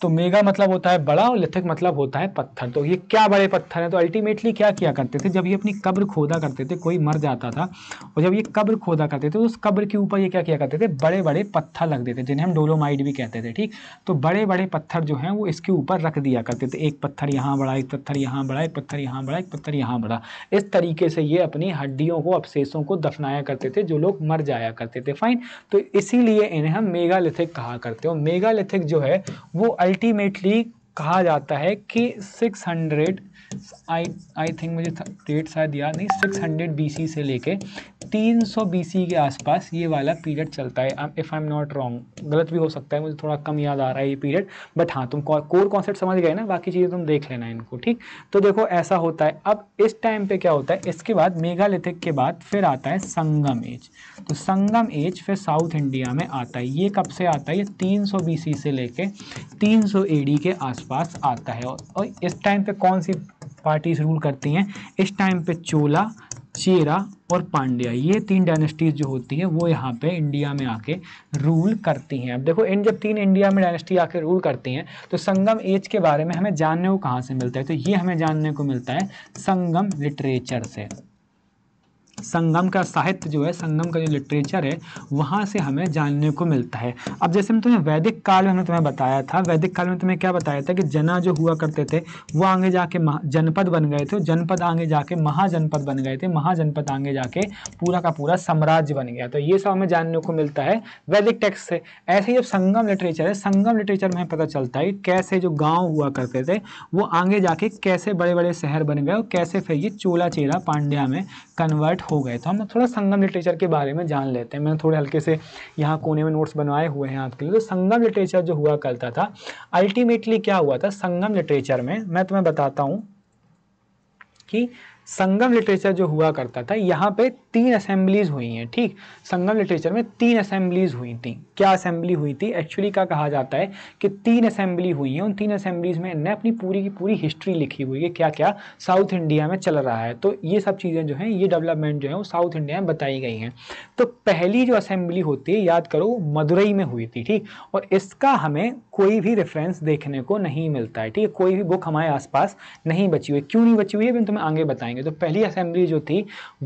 तो मेगा मतलब होता है बड़ा और लिथिक मतलब होता है पत्थर तो ये क्या बड़े पत्थर हैं तो अल्टीमेटली क्या किया करते थे जब ये अपनी कब्र खोदा करते थे कोई मर जाता था और जब ये कब्र खोदा करते थे तो उस कब्र के ऊपर ये क्या किया करते थे बड़े बड़े पत्थर लगते देते जिन्हें हम डोलोमाइड भी कहते थे ठीक तो बड़े बड़े पत्थर जो हैं वो इसके ऊपर रख दिया करते थे एक पत्थर यहाँ बड़ा एक पत्थर यहाँ बड़ा एक पत्थर यहाँ बड़ा एक पत्थर यहाँ बड़ा इस तरीके से ये अपनी हड्डियों को अवशेषों को दफनाया करते थे जो लोग मर जाया करते थे फाइन तो इसीलिए इन्हें हम लिथिक कहा करते हो लिथिक जो है वो अल्टीमेटली कहा जाता है कि 600 आई आई थिंक मुझे डेट शायद याद नहीं 600 बीसी से लेके तीन सौ बी सी के आसपास ये वाला पीरियड चलता है if I am not wrong गलत भी हो सकता है मुझे थोड़ा कम याद आ रहा है ये पीरियड बट हाँ तुम कोर कॉन्सेप्ट समझ गए ना बाकी चीज़ें तुम देख लेना इनको ठीक तो देखो ऐसा होता है अब इस टाइम पे क्या होता है इसके बाद मेगा के बाद फिर आता है संगम एज तो संगम एज फिर साउथ इंडिया में आता है ये कब से आता है ये तीन सौ बी सी से लेके तीन सौ ए डी के आसपास आता है और इस टाइम पर कौन सी पार्टीज रूल करती हैं इस टाइम पर चोला चेरा और पांड्या ये तीन डायनेस्टीज जो होती है वो यहाँ पे इंडिया में आके रूल करती हैं अब देखो इन जब तीन इंडिया में डायनेस्टी आके रूल करती हैं तो संगम एज के बारे में हमें जानने को कहाँ से मिलता है तो ये हमें जानने को मिलता है संगम लिटरेचर से संगम का साहित्य जो है संगम का जो लिटरेचर है वहाँ से हमें जानने को मिलता है अब जैसे हम तुम्हें वैदिक काल में हमने तुम्हें बताया था वैदिक काल में तुम्हें क्या बताया था कि जना जो हुआ करते थे वो आगे जाके जनपद बन गए थे जनपद आगे जाके महाजनपद बन गए थे महाजनपद आगे जाके पूरा का पूरा साम्राज्य बन गया तो ये सब हमें जानने को मिलता है वैदिक टेक्स्ट से ऐसे ही जब संगम लिटरेचर है संगम लिटरेचर में पता चलता है कैसे जो गाँव हुआ करते थे वो आगे जाके कैसे बड़े बड़े शहर बन गए और कैसे फिर ये चोला चेरा पांड्या में कन्वर्ट हो गए तो हम थोड़ा संगम लिटरेचर के बारे में जान लेते हैं मैंने थोड़े हल्के से यहाँ कोने में नोट्स बनवाए हुए हैं आपके लिए तो संगम लिटरेचर जो हुआ करता था अल्टीमेटली क्या हुआ था संगम लिटरेचर में मैं तुम्हें बताता हूँ कि संगम लिटरेचर जो हुआ करता था यहाँ पे तीन असेंबलीज हुई हैं ठीक संगम लिटरेचर में तीन असेंबलीज हुई थी क्या असेंबली हुई थी एक्चुअली क्या कहा जाता है कि तीन असेंबली हुई हैं उन तीन असेंबलीज में इनने अपनी पूरी की पूरी हिस्ट्री लिखी हुई है क्या क्या साउथ इंडिया में चल रहा है तो ये सब चीज़ें जो हैं ये डेवलपमेंट जो है वो साउथ इंडिया में बताई गई हैं तो पहली जो असेंबली होती है याद करो मदुरई में हुई थी ठीक और इसका हमें कोई भी रेफरेंस देखने को नहीं मिलता है ठीक है कोई भी बुक हमारे आसपास नहीं बची हुई क्यों नहीं बची हुई है तुम्हें आगे बताएंगे तो पहली असेंबली जो थी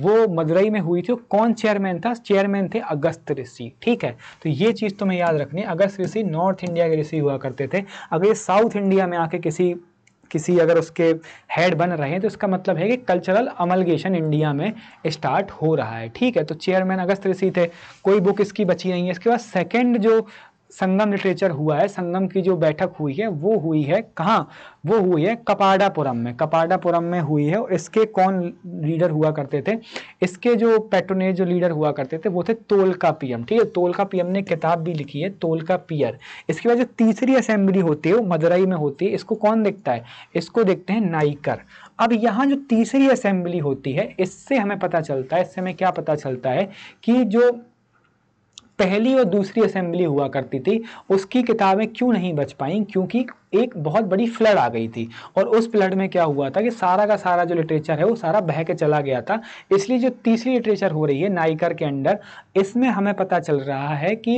वो मदुरई में में हुई थी कौन चेयरमैन था चेयरमैन थे अगस्त ऋषि ठीक है तो ये चीज़ तुम्हें याद रखनी अगस्त ऋषि नॉर्थ इंडिया के ऋषि हुआ करते थे अगर ये साउथ इंडिया में आके किसी किसी अगर उसके हेड बन रहे हैं तो इसका मतलब है कि कल्चरल अमलगेशन इंडिया में स्टार्ट हो रहा है ठीक है तो चेयरमैन अगस्त ऋषि थे कोई बुक इसकी बची नहीं है इसके बाद सेकंड जो संगम लिटरेचर हुआ है संगम की जो बैठक हुई है वो हुई है कहाँ वो हुई है कपाडापुरम में कपाडापुरम में हुई है और इसके कौन लीडर हुआ करते थे इसके जो पेट्रोनेज जो लीडर हुआ करते थे वो थे तोल का पीएम ठीक है तोल का पीएम ने किताब भी लिखी है तोल का पियर इसके बाद जो तीसरी असेंबली होती है वो मदुरई में होती है इसको कौन देखता है इसको देखते हैं नाइकर अब यहाँ जो तीसरी असेंबली होती है इससे हमें पता चलता है इससे हमें क्या पता चलता है कि जो पहली और दूसरी असेंबली हुआ करती थी उसकी किताबें क्यों नहीं बच पाई क्योंकि एक बहुत बड़ी फ्लड आ गई थी और उस फ्लड में क्या हुआ था कि सारा का सारा जो लिटरेचर है वो सारा बह के चला गया था इसलिए जो तीसरी लिटरेचर हो रही है नाइकर के अंडर इसमें हमें पता चल रहा है कि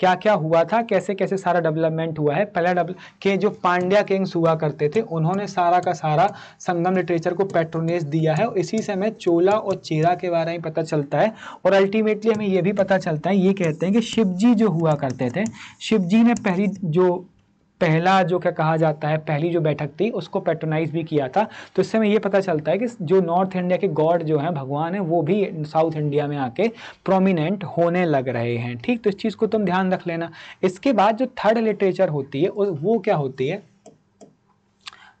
क्या क्या हुआ था कैसे कैसे सारा डेवलपमेंट हुआ है पहला डबल के जो पांड्या किंग्स हुआ करते थे उन्होंने सारा का सारा संगम लिटरेचर को पेट्रोनेस दिया है इसी से हमें चोला और चेरा के बारे में पता चलता है और अल्टीमेटली हमें यह भी पता चलता है ये कहते हैं कि शिवजी जो हुआ करते थे शिवजी ने पहली जो पहला जो क्या कहा जाता है पहली जो बैठक थी उसको पेट्रोनाइज भी किया था तो इससे हमें ये पता चलता है कि जो नॉर्थ इंडिया के गॉड जो हैं भगवान हैं वो भी साउथ इंडिया में आके प्रोमिनेंट होने लग रहे हैं ठीक तो इस चीज़ को तुम ध्यान रख लेना इसके बाद जो थर्ड लिटरेचर होती है वो क्या होती है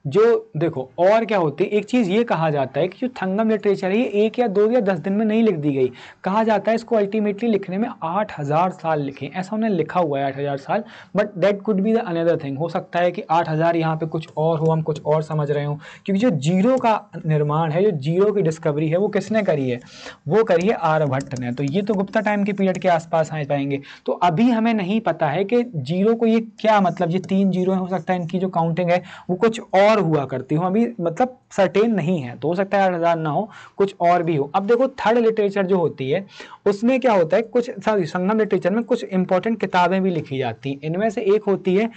जो देखो और क्या होती है एक चीज़ ये कहा जाता है कि जो थंगम लिटरेचर है ये एक या दो या दस दिन में नहीं लिख दी गई कहा जाता है इसको अल्टीमेटली लिखने में आठ हज़ार साल लिखे ऐसा उन्हें लिखा हुआ है आठ हज़ार साल but that could be the another thing हो सकता है कि आठ हज़ार यहाँ पर कुछ और हो हम कुछ और समझ रहे हो क्योंकि जो जीरो का निर्माण है जो जीरो की डिस्कवरी है वो किसने करी है वो करी है आर्यभट्ट ने तो ये तो गुप्ता टाइम के पीरियड के आसपास आ जाएंगे तो अभी हमें नहीं पता है कि जीरो को ये क्या मतलब ये तीन जीरो हो सकता है इनकी जो काउंटिंग है वो कुछ और और हुआ करती हूँ अभी मतलब सर्टेन नहीं है तो हो सकता है आठ हज़ार ना हो कुछ और भी हो अब देखो थर्ड लिटरेचर जो होती है उसमें क्या होता है कुछ सॉरी संगम लिटरेचर में कुछ इंपॉर्टेंट किताबें भी लिखी जाती हैं इनमें से एक होती है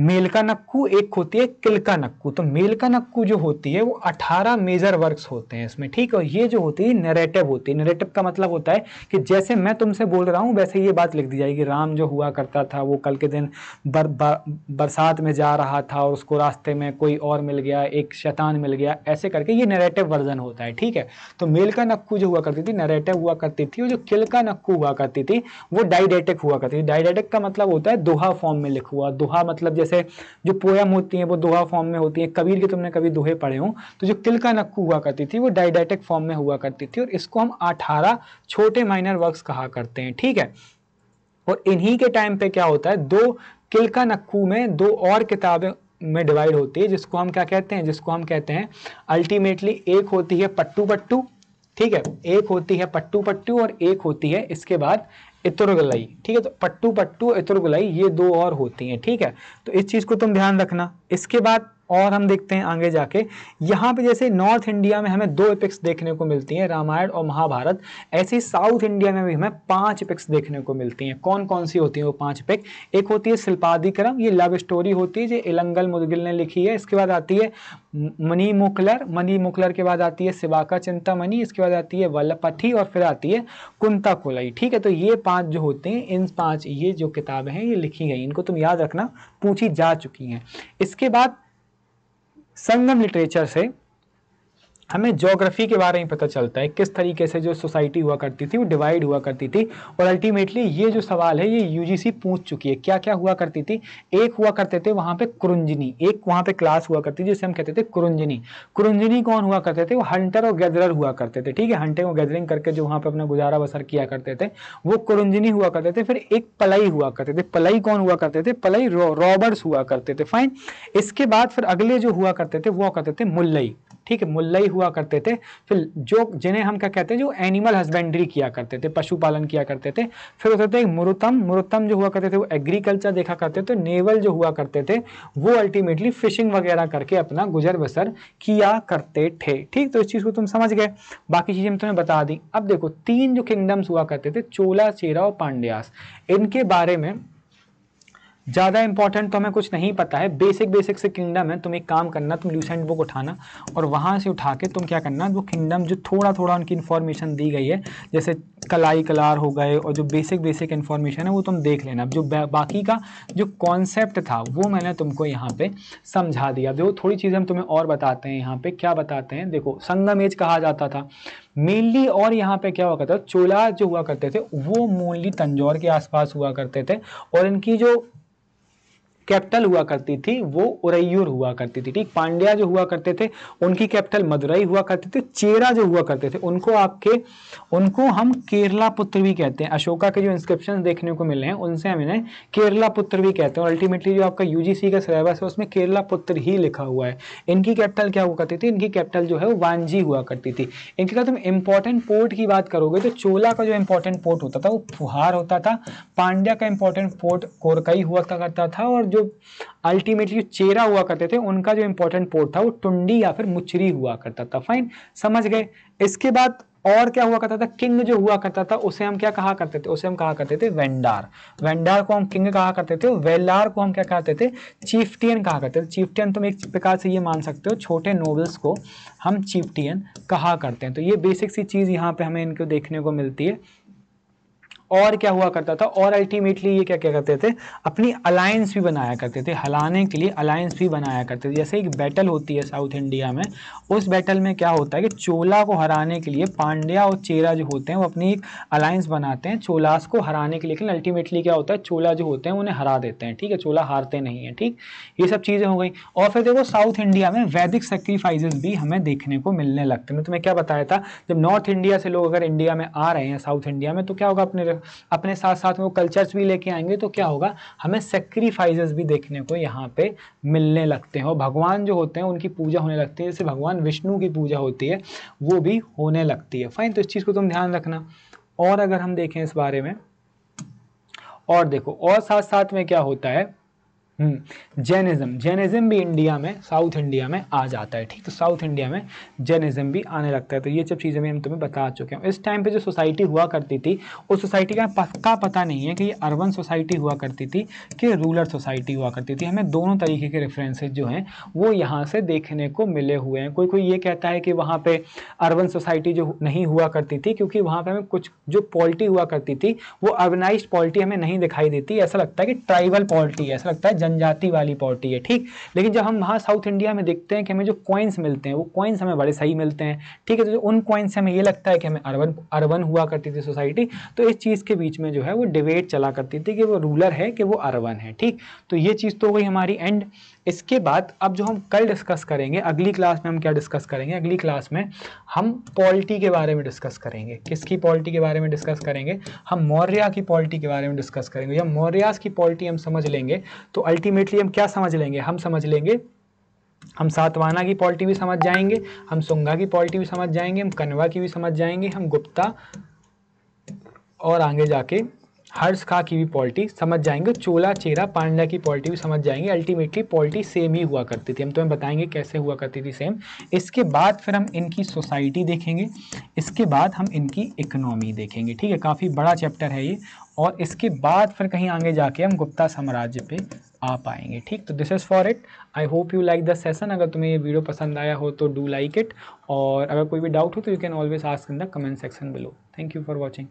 मेलका नक्कू एक होती है किलका नक्कू तो मेलका नक्कू जो होती है वो 18 मेजर वर्क्स होते हैं इसमें ठीक है ये जो होती है नरेटिव होती है नरेटिव का मतलब होता है कि जैसे मैं तुमसे बोल रहा हूँ वैसे ये बात लिख दी जाएगी राम जो हुआ करता था वो कल के दिन बर, बर, बरसात में जा रहा था और उसको रास्ते में कोई और मिल गया एक शैतान मिल गया ऐसे करके ये नरेटिव वर्जन होता है ठीक है तो मेलका नक्कू जो हुआ करती थी नरेटिव हुआ करती थी और जो किलका नक्कू हुआ करती थी वो डाइडेटिक हुआ करती थी डाइडेटिक का मतलब होता है दोहा फॉर्म में लिखा हुआ दोहा मतलब जैसे जैसे जो पोयम होती हैं वो दोहा फॉर्म में होती हैं कबीर के तुमने कभी दोहे पढ़े हों तो जो तिलका नक्कू हुआ करती थी वो डाइडेटिक फॉर्म में हुआ करती थी और इसको हम अठारह छोटे माइनर वर्क्स कहा करते हैं ठीक है और इन्हीं के टाइम पे क्या होता है दो किलका नक्कू में दो और किताबें में डिवाइड होती है जिसको हम क्या कहते हैं जिसको हम कहते हैं अल्टीमेटली एक होती है पट्टू पट्टू ठीक है एक होती है पट्टू पट्टू और एक होती है इसके बाद इतुरगलाई ठीक है तो पट्टू पट्टू इतुरगलाई ये दो और होती हैं ठीक है तो इस चीज़ को तुम ध्यान रखना इसके बाद और हम देखते हैं आगे जाके यहाँ पे जैसे नॉर्थ इंडिया में हमें दो इपिक्स देखने को मिलती हैं रामायण और महाभारत ऐसे ही साउथ इंडिया में भी हमें पांच इपिक्स देखने को मिलती हैं कौन कौन सी होती हैं वो पांच इपिक एक होती है शिल्पाधिक्रम ये लव स्टोरी होती है जो इलंगल मुदगिल ने लिखी है इसके बाद आती है मनी मुकलर मनी मुकलर के बाद आती है शिवाका मनी इसके बाद आती है वल्लपथी और फिर आती है कुंता कोलाई ठीक है तो ये पाँच जो होते हैं इन पाँच ये जो किताबें हैं ये लिखी गई इनको तुम याद रखना पूछी जा चुकी हैं इसके बाद संगम लिटरेचर से हमें जोग्राफी के बारे में पता चलता है किस तरीके से जो सोसाइटी हुआ करती थी वो डिवाइड हुआ करती थी और अल्टीमेटली ये जो सवाल है ये यूजीसी पूछ चुकी है क्या क्या हुआ करती थी एक हुआ करते थे वहाँ पे कुरुंजनी एक वहाँ पे क्लास हुआ करती थी जिसे हम कहते थे कुरुंजनी कुरुंजनी कौन हुआ करते थे वो हंटर और गैदरर हुआ करते थे ठीक है हंटिंग और गैदरिंग करके जो वहाँ पर अपना गुजारा बसर किया करते थे वो कुरुंजनी हुआ करते थे फिर एक पलई हुआ करते थे पलई कौन हुआ करते थे पलई रॉबर्स हुआ करते थे फाइन इसके बाद फिर अगले जो हुआ करते थे वो करते थे मुल्लई ठीक है मुल्लई हुआ करते थे फिर जो जिन्हें हम क्या कहते हैं जो एनिमल हस्बेंड्री किया करते थे पशुपालन किया करते थे फिर होते थे मुरुतम मुरुतम जो हुआ करते थे वो एग्रीकल्चर देखा करते थे नेवल जो हुआ करते थे वो अल्टीमेटली फिशिंग वगैरह करके अपना गुजर बसर किया करते थे ठीक तो इस चीज़ को तुम समझ गए बाकी चीज़ें तुम्हें बता दी अब देखो तीन जो किंगडम्स हुआ करते थे चोला चेरा और पांड्यास इनके बारे में ज़्यादा इंपॉर्टेंट तो हमें कुछ नहीं पता है बेसिक बेसिक से किंगडम है तुम एक काम करना तुम लूसेंट बुक उठाना और वहाँ से उठा के तुम क्या करना वो किंगडम जो थोड़ा थोड़ा उनकी इन्फॉर्मेशन दी गई है जैसे कलाई कलार हो गए और जो बेसिक बेसिक इन्फॉर्मेशन है वो तुम देख लेना जो बाकी का जो कॉन्सेप्ट था वो मैंने तुमको यहाँ पे समझा दिया देखो थोड़ी चीज़ें हम तुम्हें और बताते हैं यहाँ पे क्या बताते हैं देखो संगम एज कहा जाता था मेनली और यहाँ पे क्या हुआ करता था चोला जो हुआ करते थे वो मोनली तंजौर के आसपास हुआ करते थे और इनकी जो कैपिटल हुआ करती थी वो उरैयूर हुआ करती थी ठीक पांड्या जो हुआ करते थे उनकी कैपिटल मदुरई हुआ करते थे चेरा जो हुआ करते थे उनको आपके उनको हम केरला पुत्र भी कहते हैं अशोका के जो इंस्क्रिप्शन देखने को मिले हैं उनसे हम इन्हें केरला पुत्र भी कहते हैं अल्टीमेटली जो आपका यूजीसी का सिलेबस है उसमें केरला पुत्र ही लिखा हुआ है इनकी कैपिटल क्या हुआ करती थी इनकी कैपिटल जो है वो वांजी हुआ करती थी इनके अगर तुम इंपॉर्टेंट पोर्ट की बात करोगे तो चोला का जो इंपॉर्टेंट पोर्ट होता था वो फुहार होता था पांड्या का इंपॉर्टेंट पोर्ट कोरकई हुआ करता था और जो जो अल्टीमेटली चेरा हुआ करते थे उनका जो इंपॉर्टेंट पोर्ट था वो टुंडी या फिर मुचरी हुआ करता था फाइन समझ गए इसके बाद और क्या हुआ करता था किंग जो हुआ करता था उसे हम क्या कहा करते थे उसे हम कहा करते थे वेंडार वेंडार को हम किंग कहा करते थे वेलार को हम क्या कहते थे चीफ्टियन कहा करते थे चीफ्टियन तुम एक प्रकार से ये मान सकते हो छोटे नोवेल्स को हम चीफ्टियन कहा करते हैं तो ये बेसिक सी चीज़ यहाँ पे हमें इनको देखने को मिलती है और क्या हुआ करता था और अल्टीमेटली ये क्या क्या करते थे अपनी अलायंस भी बनाया करते थे हलाने के लिए अलायंस भी बनाया करते थे जैसे एक बैटल होती है साउथ इंडिया में उस बैटल में क्या होता है कि चोला को हराने के लिए पांड्या और चेरा जो होते हैं वो अपनी एक अलायंस बनाते हैं चोलास को हराने के लिए लेकिन अल्टीमेटली क्या होता है चोला जो होते हैं उन्हें हरा देते हैं ठीक है चोला हारते नहीं है ठीक ये सब चीज़ें हो गई और फिर देखो साउथ इंडिया में वैदिक सेक्रीफाइजेस भी हमें देखने को मिलने लगते हैं तो मैं क्या बताया था जब नॉर्थ इंडिया से लोग अगर इंडिया में आ रहे हैं साउथ इंडिया में तो क्या होगा अपने अपने साथ साथ वो कल्चर्स भी लेके आएंगे तो क्या होगा हमें सेक्रीफाइजेस भी देखने को यहाँ पे मिलने लगते हैं और भगवान जो होते हैं उनकी पूजा होने लगती है जैसे भगवान विष्णु की पूजा होती है वो भी होने लगती है फाइन तो इस चीज़ को तुम ध्यान रखना और अगर हम देखें इस बारे में और देखो और साथ साथ में क्या होता है जैनिज़्म हम्म, जैनिज़्म भी इंडिया में साउथ इंडिया में आ जाता है ठीक तो साउथ इंडिया में जैनिज़्म भी आने लगता है तो ये सब चीज़ें भी हम तुम्हें बता चुके हैं इस टाइम पे जो सोसाइटी हुआ करती थी उस सोसाइटी का पक्का पता नहीं है कि ये अर्बन सोसाइटी हुआ करती थी कि रूरल सोसाइटी हुआ करती थी हमें दोनों तरीके के रेफरेंसेज जो हैं वो यहाँ से देखने को मिले हुए हैं कोई कोई ये कहता है कि वहाँ पर अर्बन सोसाइटी जो नहीं हुआ करती थी क्योंकि वहाँ पर हमें कुछ जो पॉलिटी हुआ करती थी वो अर्गनाइज पॉलिटी हमें नहीं दिखाई देती ऐसा लगता है कि ट्राइबल पॉलिटी ऐसा लगता है जनजाति वाली पॉवर्टी है ठीक लेकिन जब हम वहाँ साउथ इंडिया में देखते हैं कि हमें जो कॉइन्स मिलते हैं वो कॉइन्स हमें बड़े सही मिलते हैं ठीक है तो उन कॉइन्स से हमें ये लगता है कि हमें अर्बन अर्बन हुआ करती थी सोसाइटी तो इस चीज़ के बीच में जो है वो डिबेट चला करती थी कि वो रूलर है कि वो अर्बन है ठीक तो ये चीज़ तो हो गई हमारी एंड इसके बाद अब जो हम कल डिस्कस करेंगे अगली क्लास में हम क्या डिस्कस करेंगे अगली क्लास में हम पॉलिटी के बारे में डिस्कस करेंगे किसकी पॉलिटी के बारे में डिस्कस करेंगे हम मौर्या की पॉलिटी के बारे में डिस्कस करेंगे या मौर्यास की पॉलिटी हम समझ लेंगे तो अल्टीमेटली हम क्या समझ लेंगे हम समझ लेंगे हम सातवाना की पॉलिटी भी समझ जाएंगे हम सुंगा की पॉलिटी भी समझ जाएंगे हम कनवा की भी समझ जाएंगे हम गुप्ता और आगे जाके हर्ष खा की भी पॉलिटी समझ जाएंगे चोला चेरा पांड्या की पॉलिटी भी समझ जाएंगे अल्टीमेटली पॉलिटी सेम ही हुआ करती थी हम तुम्हें बताएंगे कैसे हुआ करती थी सेम इसके बाद फिर हम इनकी सोसाइटी देखेंगे इसके बाद हम इनकी इकोनॉमी देखेंगे ठीक है काफ़ी बड़ा चैप्टर है ये और इसके बाद फिर कहीं आगे जाके हम गुप्ता साम्राज्य पे आ पाएंगे ठीक तो this is for it I hope you like the session अगर तुम्हें ये वीडियो पसंद आया हो तो डू लाइक इट और अगर कोई भी डाउट हो तो you can always ask in the comment section below thank you for watching